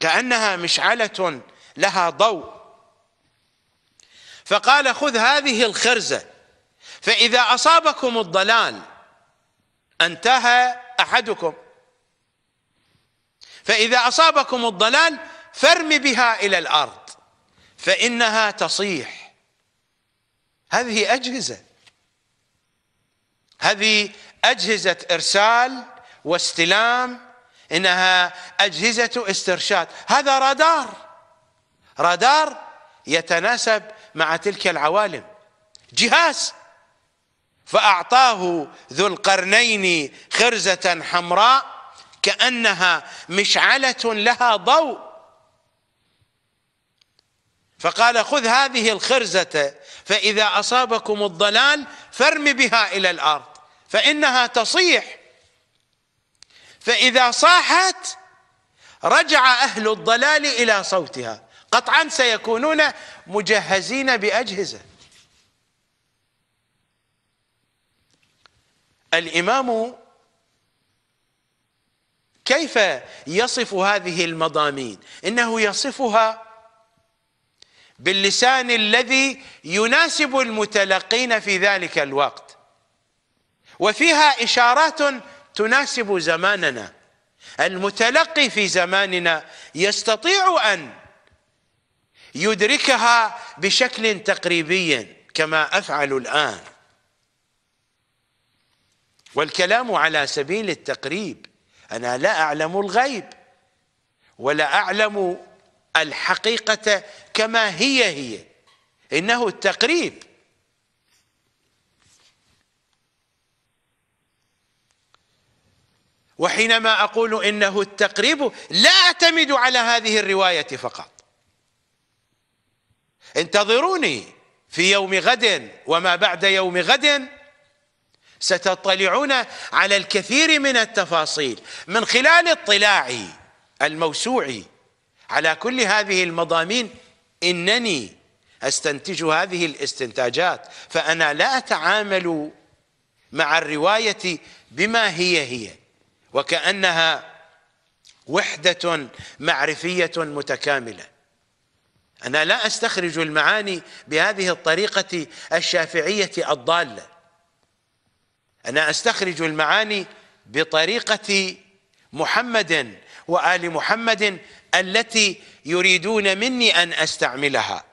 كأنها مشعلة لها ضوء فقال خذ هذه الخرزة فإذا أصابكم الضلال انتهى أحدكم فإذا أصابكم الضلال فارم بها إلى الأرض فإنها تصيح هذه أجهزة هذه أجهزة إرسال واستلام إنها أجهزة استرشاد هذا رادار رادار يتناسب مع تلك العوالم جهاز فأعطاه ذو القرنين خرزة حمراء كأنها مشعلة لها ضوء فقال خذ هذه الخرزة فإذا أصابكم الضلال فارم بها إلى الأرض فإنها تصيح فإذا صاحت رجع أهل الضلال إلى صوتها قطعا سيكونون مجهزين بأجهزة الإمام كيف يصف هذه المضامين إنه يصفها باللسان الذي يناسب المتلقين في ذلك الوقت وفيها إشارات تناسب زماننا المتلقي في زماننا يستطيع أن يدركها بشكل تقريبي كما أفعل الآن والكلام على سبيل التقريب أنا لا أعلم الغيب ولا أعلم الحقيقة كما هي هي إنه التقريب وحينما أقول إنه التقريب لا أعتمد على هذه الرواية فقط انتظروني في يوم غد وما بعد يوم غد ستطلعون على الكثير من التفاصيل من خلال اطلاعي الموسوعي على كل هذه المضامين إنني أستنتج هذه الاستنتاجات فأنا لا أتعامل مع الرواية بما هي هي وكأنها وحدة معرفية متكاملة أنا لا أستخرج المعاني بهذه الطريقة الشافعية الضالة أنا أستخرج المعاني بطريقة محمد وآل محمد التي يريدون مني أن أستعملها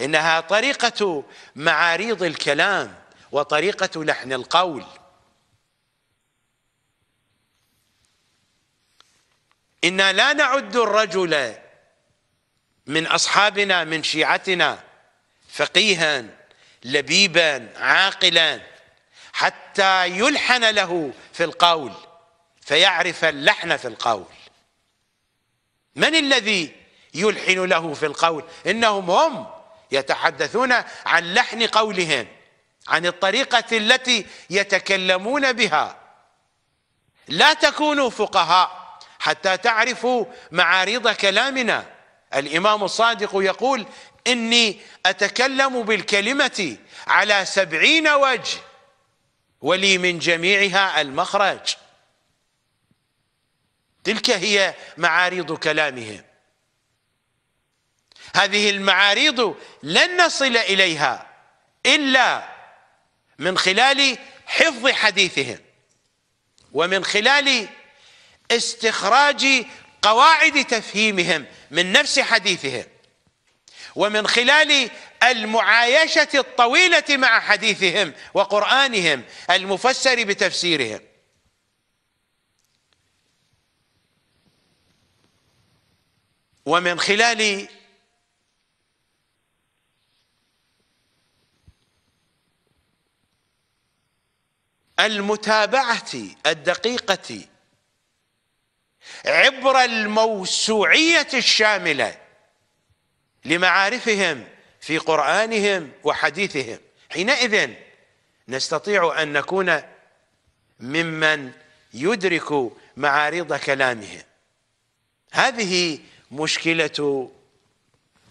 إنها طريقة معاريض الكلام وطريقة لحن القول إنا لا نعد الرجل من أصحابنا من شيعتنا فقيها لبيبا عاقلا حتى يلحن له في القول فيعرف اللحن في القول من الذي يلحن له في القول إنهم هم يتحدثون عن لحن قولهم عن الطريقة التي يتكلمون بها لا تكونوا فقهاء حتى تعرفوا معارض كلامنا الإمام الصادق يقول إني أتكلم بالكلمة على سبعين وجه ولي من جميعها المخرج تلك هي معارض كلامهم هذه المعارض لن نصل إليها إلا من خلال حفظ حديثهم ومن خلال استخراج قواعد تفهيمهم من نفس حديثهم ومن خلال المعايشة الطويلة مع حديثهم وقرآنهم المفسر بتفسيرهم ومن خلال المتابعة الدقيقة عبر الموسوعية الشاملة لمعارفهم في قرآنهم وحديثهم حينئذ نستطيع أن نكون ممن يدرك معارض كلامهم هذه مشكلة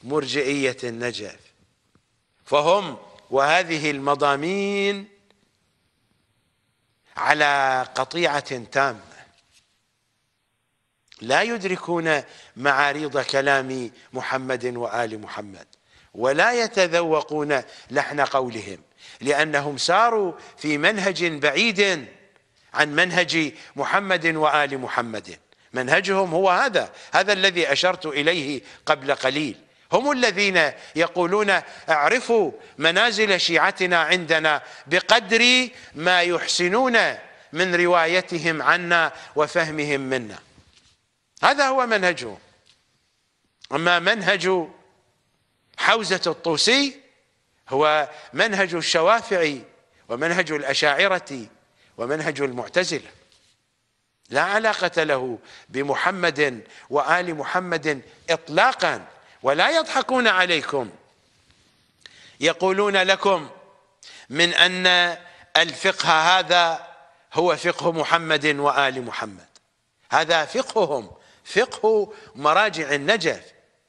مرجئية النجف فهم وهذه المضامين على قطيعة تامة لا يدركون معاريض كلام محمد وآل محمد ولا يتذوقون لحن قولهم لأنهم ساروا في منهج بعيد عن منهج محمد وآل محمد منهجهم هو هذا هذا الذي أشرت إليه قبل قليل هم الذين يقولون اعرفوا منازل شيعتنا عندنا بقدر ما يحسنون من روايتهم عنا وفهمهم منا هذا هو منهجه أما منهج حوزة الطوسي هو منهج الشوافعي ومنهج الأشاعرة ومنهج المعتزلة لا علاقة له بمحمد وآل محمد إطلاقا ولا يضحكون عليكم يقولون لكم من أن الفقه هذا هو فقه محمد وآل محمد هذا فقههم فقه مراجع النجف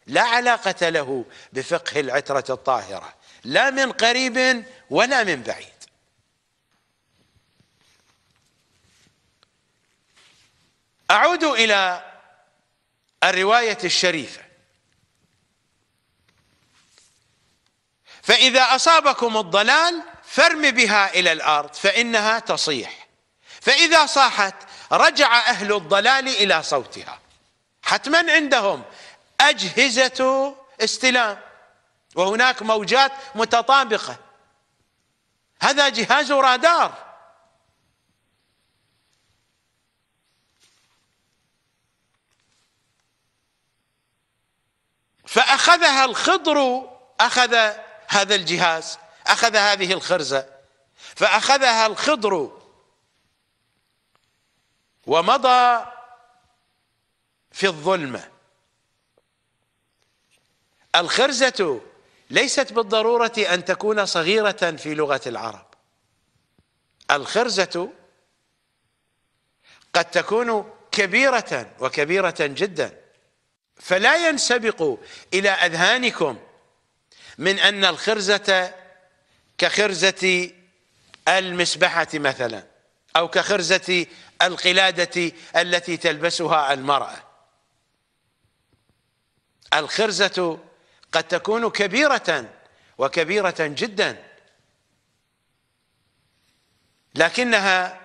لا علاقة له بفقه العترة الطاهرة لا من قريب ولا من بعيد أعود إلى الرواية الشريفة فإذا أصابكم الضلال فارم بها إلى الأرض فإنها تصيح فإذا صاحت رجع أهل الضلال إلى صوتها حتما عندهم أجهزة استلام وهناك موجات متطابقة هذا جهاز رادار فأخذها الخضر أخذ هذا الجهاز أخذ هذه الخرزة فأخذها الخضر ومضى في الظلمة الخرزة ليست بالضرورة أن تكون صغيرة في لغة العرب الخرزة قد تكون كبيرة وكبيرة جدا فلا ينسبق إلى أذهانكم من أن الخرزة كخرزة المسبحة مثلا أو كخرزة القلادة التي تلبسها المرأة الخرزة قد تكون كبيرة وكبيرة جدا لكنها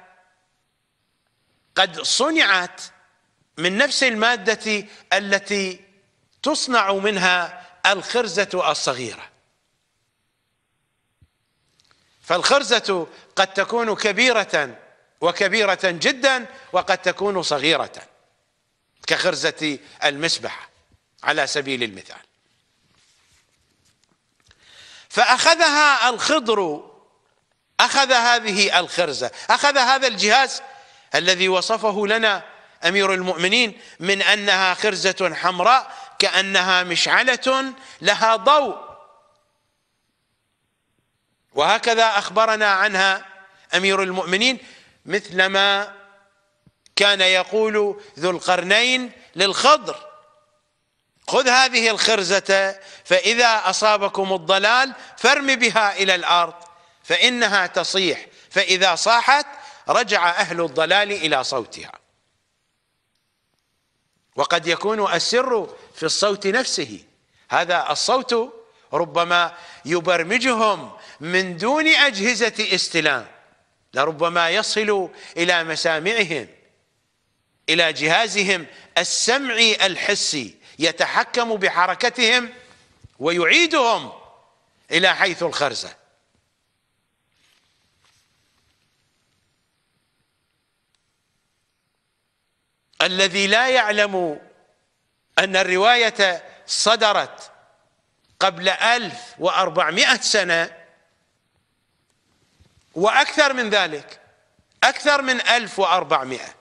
قد صنعت من نفس المادة التي تصنع منها الخرزة الصغيرة فالخرزة قد تكون كبيرة وكبيرة جدا وقد تكون صغيرة كخرزة المسبحة على سبيل المثال فأخذها الخضر أخذ هذه الخرزة أخذ هذا الجهاز الذي وصفه لنا أمير المؤمنين من أنها خرزة حمراء كأنها مشعلة لها ضوء وهكذا أخبرنا عنها أمير المؤمنين مثلما كان يقول ذو القرنين للخضر خذ هذه الخرزة فإذا أصابكم الضلال فارم بها إلى الأرض فإنها تصيح فإذا صاحت رجع أهل الضلال إلى صوتها وقد يكون السر في الصوت نفسه هذا الصوت ربما يبرمجهم من دون أجهزة استلام لربما يصل إلى مسامعهم إلى جهازهم السمعي الحسي يتحكم بحركتهم ويعيدهم الى حيث الخرزه الذي لا يعلم ان الروايه صدرت قبل ألف وأربعمائة سنة وأكثر من ذلك أكثر من ألف وأربعمائة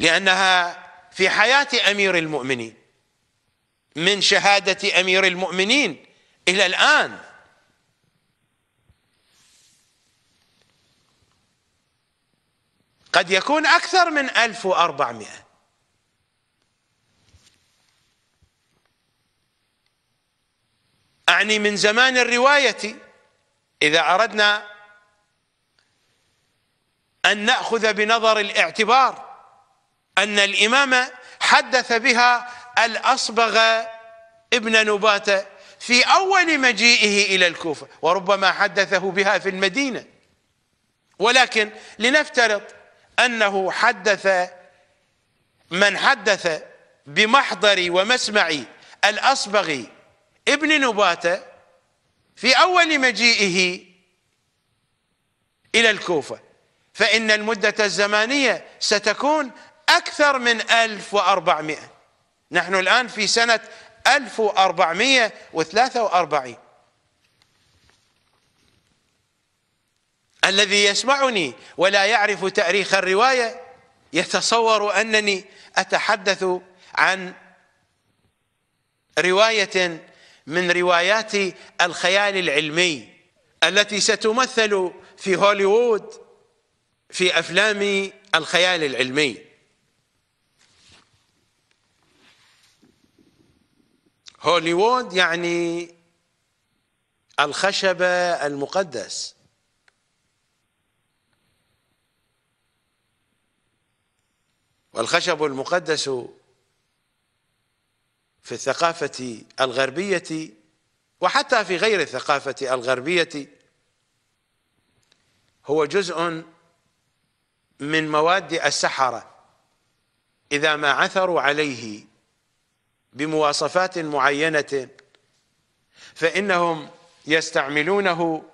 لأنها في حياة أمير المؤمنين من شهادة أمير المؤمنين إلى الآن قد يكون أكثر من 1400 أعني من زمان الرواية إذا أردنا أن نأخذ بنظر الاعتبار أن الإمام حدث بها الأصبغ ابن نباتة في أول مجيئه إلى الكوفة وربما حدثه بها في المدينة ولكن لنفترض أنه حدث من حدث بمحضر ومسمع الأصبغي ابن نباتة في أول مجيئه إلى الكوفة فإن المدة الزمانية ستكون أكثر من 1400 نحن الآن في سنة 1443 الذي يسمعني ولا يعرف تاريخ الروايه يتصور انني اتحدث عن روايه من روايات الخيال العلمي التي ستمثل في هوليوود في افلام الخيال العلمي هوليوود يعني الخشب المقدس والخشب المقدس في الثقافة الغربية وحتى في غير الثقافة الغربية هو جزء من مواد السحرة إذا ما عثروا عليه بمواصفات معينة فإنهم يستعملونه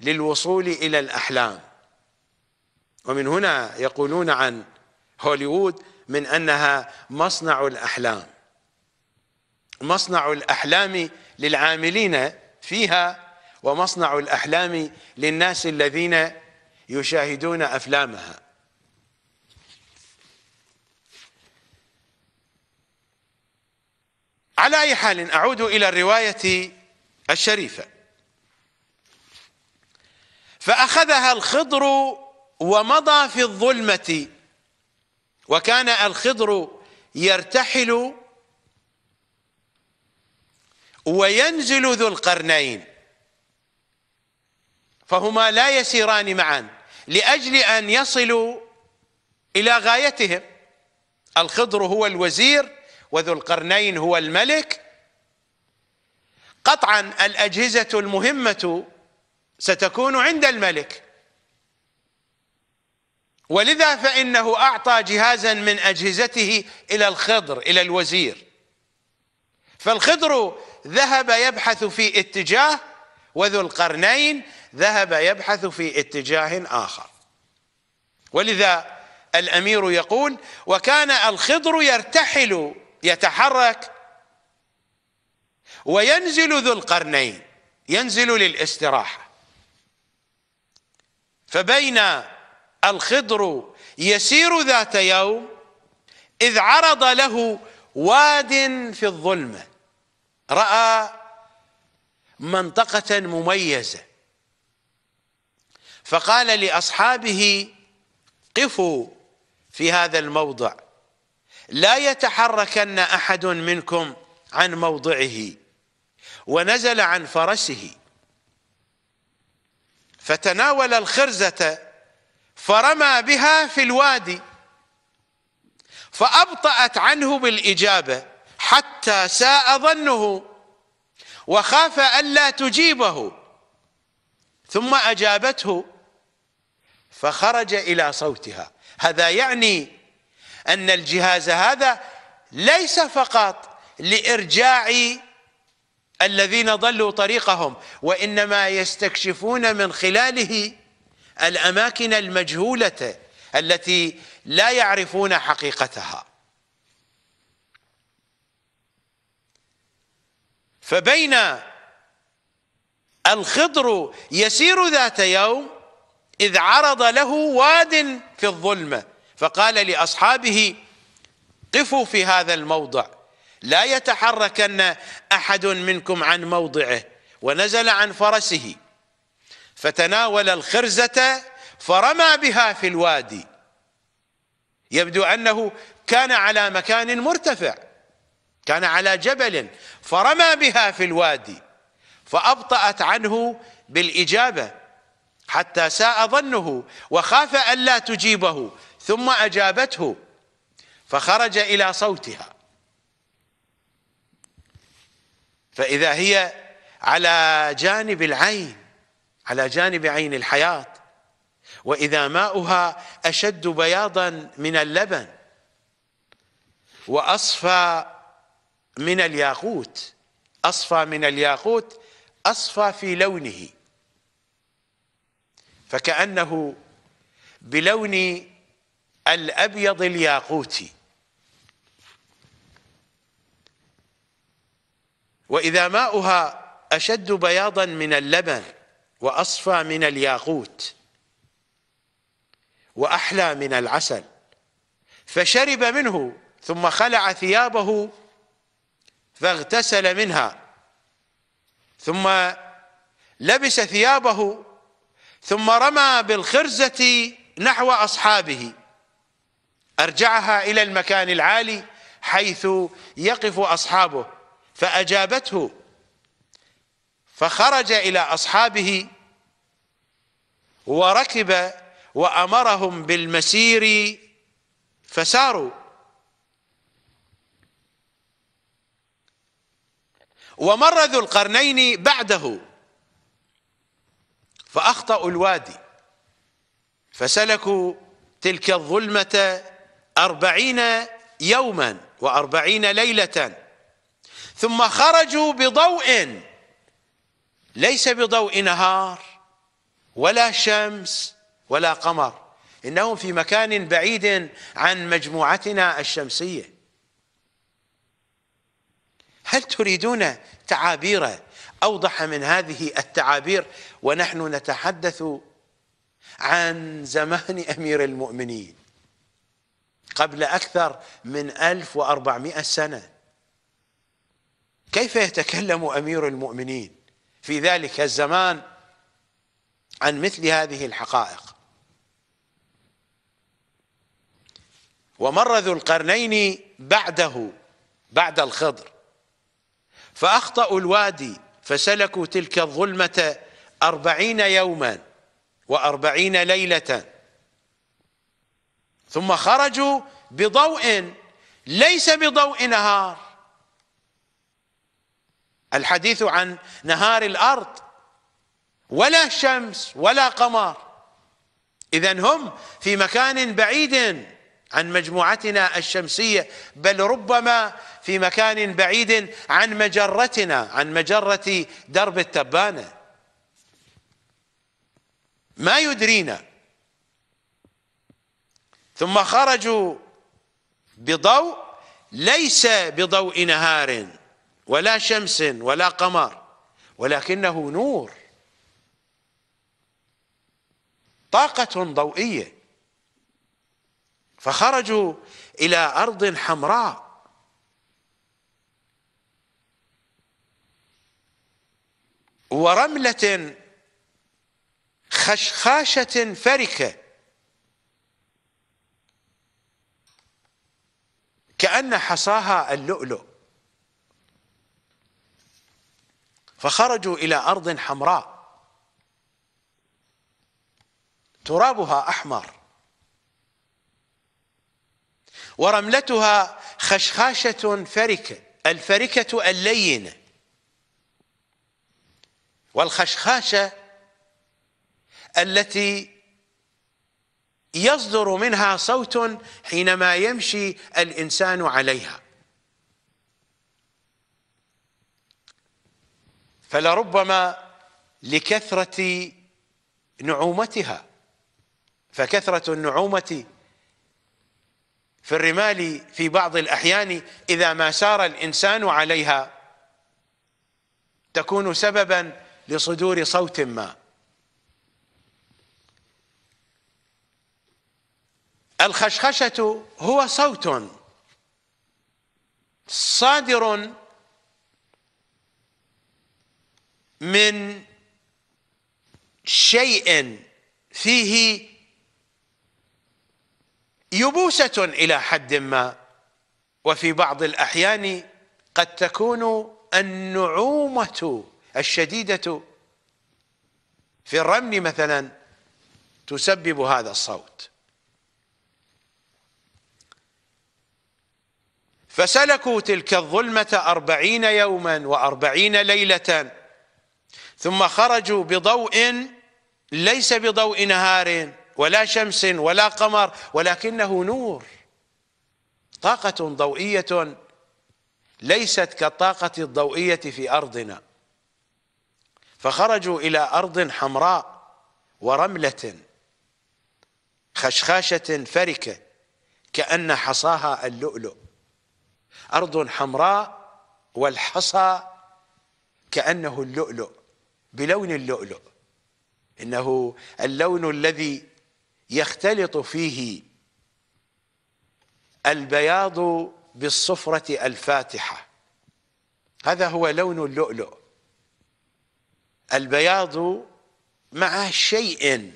للوصول إلى الأحلام ومن هنا يقولون عن هوليوود من أنها مصنع الأحلام مصنع الأحلام للعاملين فيها ومصنع الأحلام للناس الذين يشاهدون أفلامها على أي حال أعود إلى الرواية الشريفة فأخذها الخضر ومضى في الظلمة وكان الخضر يرتحل وينزل ذو القرنين فهما لا يسيران معا لأجل أن يصلوا إلى غايتهم الخضر هو الوزير وذو القرنين هو الملك قطعا الأجهزة المهمة ستكون عند الملك ولذا فإنه أعطى جهازا من أجهزته إلى الخضر إلى الوزير فالخضر ذهب يبحث في اتجاه وذو القرنين ذهب يبحث في اتجاه آخر ولذا الأمير يقول وكان الخضر يرتحل يتحرك وينزل ذو القرنين ينزل للاستراحة فبين الخضر يسير ذات يوم إذ عرض له واد في الظلمة رأى منطقة مميزة فقال لأصحابه قفوا في هذا الموضع لا يتحركن أحد منكم عن موضعه ونزل عن فرسه فتناول الخرزة فرمى بها في الوادي فأبطأت عنه بالإجابة حتى ساء ظنه وخاف ألا تجيبه ثم أجابته فخرج إلى صوتها هذا يعني أن الجهاز هذا ليس فقط لإرجاع الذين ضلوا طريقهم وإنما يستكشفون من خلاله الأماكن المجهولة التي لا يعرفون حقيقتها فبين الخضر يسير ذات يوم إذ عرض له واد في الظلمة فقال لأصحابه قفوا في هذا الموضع لا يتحركن أحد منكم عن موضعه ونزل عن فرسه فتناول الخرزة فرمى بها في الوادي يبدو أنه كان على مكان مرتفع كان على جبل فرمى بها في الوادي فأبطأت عنه بالإجابة حتى ساء ظنه وخاف ألا تجيبه ثم أجابته فخرج إلى صوتها فإذا هي على جانب العين على جانب عين الحياة وإذا ماؤها أشد بياضا من اللبن وأصفى من الياقوت أصفى من الياقوت أصفى في لونه فكأنه بلون الأبيض الياقوتي وإذا ماؤها أشد بياضا من اللبن وأصفى من الياقوت وأحلى من العسل فشرب منه ثم خلع ثيابه فاغتسل منها ثم لبس ثيابه ثم رمى بالخرزة نحو أصحابه أرجعها إلى المكان العالي حيث يقف أصحابه فأجابته فخرج إلى أصحابه وركب وأمرهم بالمسير فساروا ومر ذو القرنين بعده فأخطأوا الوادي فسلكوا تلك الظلمة أربعين يوما وأربعين ليلة ثم خرجوا بضوء ليس بضوء نهار ولا شمس ولا قمر إنهم في مكان بعيد عن مجموعتنا الشمسية هل تريدون تعابير أوضح من هذه التعابير ونحن نتحدث عن زمان أمير المؤمنين قبل أكثر من 1400 سنة كيف يتكلم أمير المؤمنين في ذلك الزمان عن مثل هذه الحقائق ومر ذو القرنين بعده بعد الخضر فأخطأوا الوادي فسلكوا تلك الظلمة أربعين يوما وأربعين ليلة ثم خرجوا بضوء ليس بضوء نهار الحديث عن نهار الارض ولا شمس ولا قمر اذا هم في مكان بعيد عن مجموعتنا الشمسيه بل ربما في مكان بعيد عن مجرتنا عن مجره درب التبانه ما يدرينا ثم خرجوا بضوء ليس بضوء نهار ولا شمس ولا قمر ولكنه نور طاقة ضوئية فخرجوا إلى أرض حمراء ورملة خشخاشة فركة كأن حصاها اللؤلؤ فخرجوا إلى أرض حمراء ترابها أحمر ورملتها خشخاشة فركة الفركة اللينة والخشخاشة التي يصدر منها صوت حينما يمشي الإنسان عليها فلربما لكثرة نعومتها فكثرة النعومة في الرمال في بعض الأحيان إذا ما سار الإنسان عليها تكون سببا لصدور صوت ما الخشخشه هو صوت صادر من شيء فيه يبوسه الى حد ما وفي بعض الاحيان قد تكون النعومه الشديده في الرمل مثلا تسبب هذا الصوت فسلكوا تلك الظلمة أربعين يوما وأربعين ليلة ثم خرجوا بضوء ليس بضوء نهار ولا شمس ولا قمر ولكنه نور طاقة ضوئية ليست كالطاقة الضوئية في أرضنا فخرجوا إلى أرض حمراء ورملة خشخاشة فركة كأن حصاها اللؤلؤ أرض حمراء والحصى كأنه اللؤلؤ بلون اللؤلؤ إنه اللون الذي يختلط فيه البياض بالصفرة الفاتحة هذا هو لون اللؤلؤ البياض مع شيء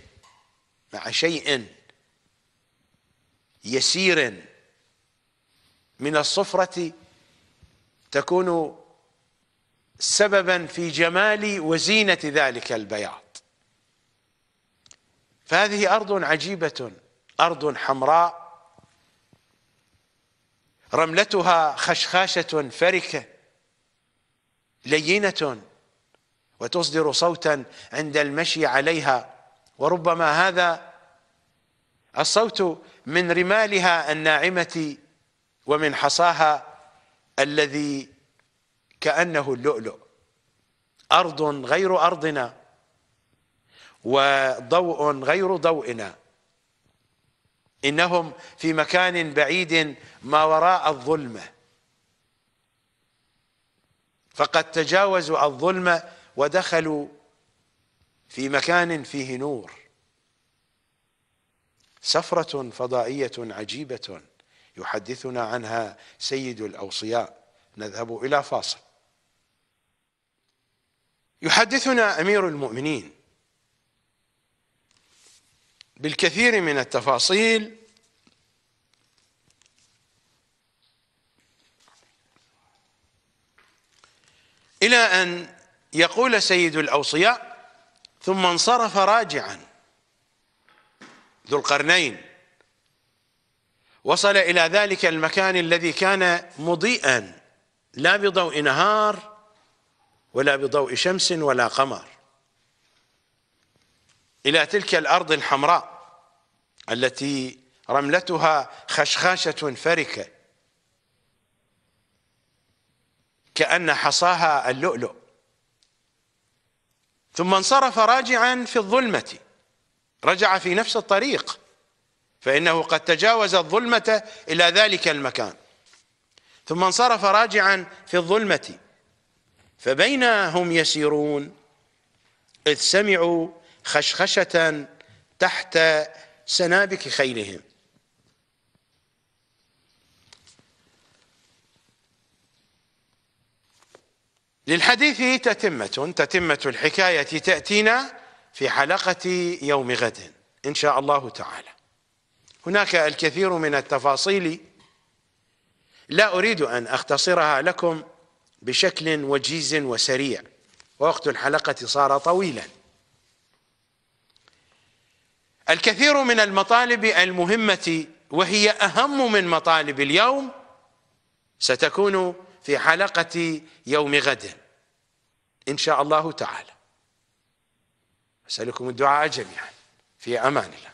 مع شيء يسير من الصفرة تكون سببا في جمال وزينة ذلك البياض فهذه أرض عجيبة أرض حمراء رملتها خشخاشة فركة لينة وتصدر صوتا عند المشي عليها وربما هذا الصوت من رمالها الناعمة ومن حصاها الذي كأنه اللؤلؤ أرض غير أرضنا وضوء غير ضوئنا إنهم في مكان بعيد ما وراء الظلمة فقد تجاوزوا الظلمة ودخلوا في مكان فيه نور سفرة فضائية عجيبة يحدثنا عنها سيد الأوصياء نذهب إلى فاصل يحدثنا أمير المؤمنين بالكثير من التفاصيل إلى أن يقول سيد الأوصياء ثم انصرف راجعا ذو القرنين وصل إلى ذلك المكان الذي كان مضيئا لا بضوء نهار ولا بضوء شمس ولا قمر إلى تلك الأرض الحمراء التي رملتها خشخاشة فركة كأن حصاها اللؤلؤ ثم انصرف راجعا في الظلمة رجع في نفس الطريق فإنه قد تجاوز الظلمة إلى ذلك المكان ثم انصرف راجعا في الظلمة فبينا هم يسيرون إذ سمعوا خشخشة تحت سنابك خيلهم للحديث تتمة تتمة الحكاية تأتينا في حلقة يوم غد إن شاء الله تعالى هناك الكثير من التفاصيل لا أريد أن أختصرها لكم بشكل وجيز وسريع ووقت الحلقة صار طويلا الكثير من المطالب المهمة وهي أهم من مطالب اليوم ستكون في حلقة يوم غد إن شاء الله تعالى أسألكم الدعاء جميعا في أمان الله